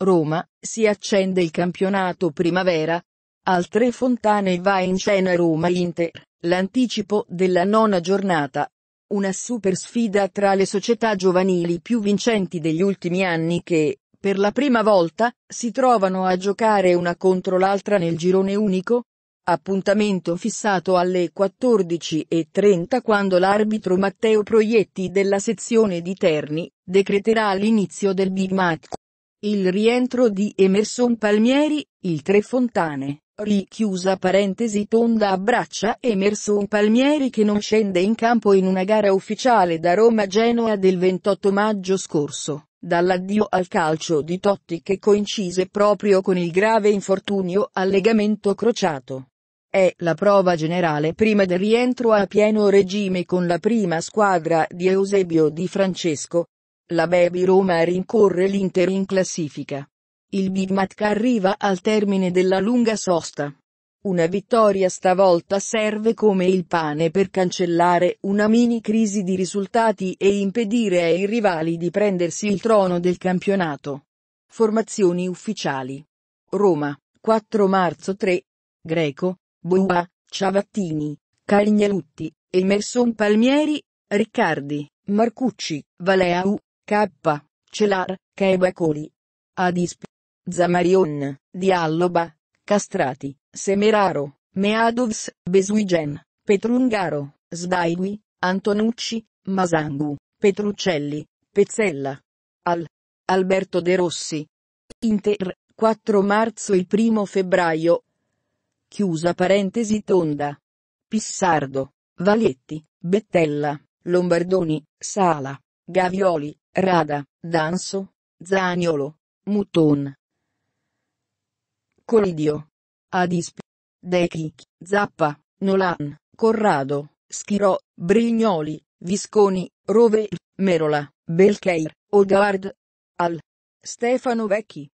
Roma, si accende il campionato primavera. Al Tre Fontane va in scena Roma-Inter, l'anticipo della nona giornata. Una super sfida tra le società giovanili più vincenti degli ultimi anni che, per la prima volta, si trovano a giocare una contro l'altra nel girone unico. Appuntamento fissato alle 14.30 quando l'arbitro Matteo Proietti della sezione di Terni, decreterà l'inizio del big match. Il rientro di Emerson Palmieri, il Tre Fontane, richiusa parentesi tonda abbraccia Emerson Palmieri che non scende in campo in una gara ufficiale da Roma-Genoa del 28 maggio scorso, dall'addio al calcio di Totti che coincise proprio con il grave infortunio al legamento crociato. È la prova generale prima del rientro a pieno regime con la prima squadra di Eusebio Di Francesco, la Baby Roma rincorre l'Inter in classifica. Il Big Match arriva al termine della lunga sosta. Una vittoria stavolta serve come il pane per cancellare una mini crisi di risultati e impedire ai rivali di prendersi il trono del campionato. Formazioni ufficiali. Roma, 4 marzo 3. Greco, Boa, Ciavattini, Cagnalutti, Emerson Palmieri, Riccardi, Marcucci, Valeau, K. Celar, Chebacoli. Adisp. Zamarion, Dialloba, Castrati, Semeraro, Meadovs, Besuigen, Petrungaro, Sdaigui, Antonucci, Masangu, Petruccelli, Pezzella. Al. Alberto De Rossi. Inter, 4 marzo il 1 febbraio. Chiusa parentesi tonda. Pissardo, Valetti, Bettella, Lombardoni, Sala, Gavioli, Rada, Danso, Zaniolo, Mutton. Colidio. Adisp. Dekic, Zappa, Nolan, Corrado, Schirò, Brignoli, Visconi, Rove, Merola, Belkeir, Ogard. Al. Stefano Vecchi.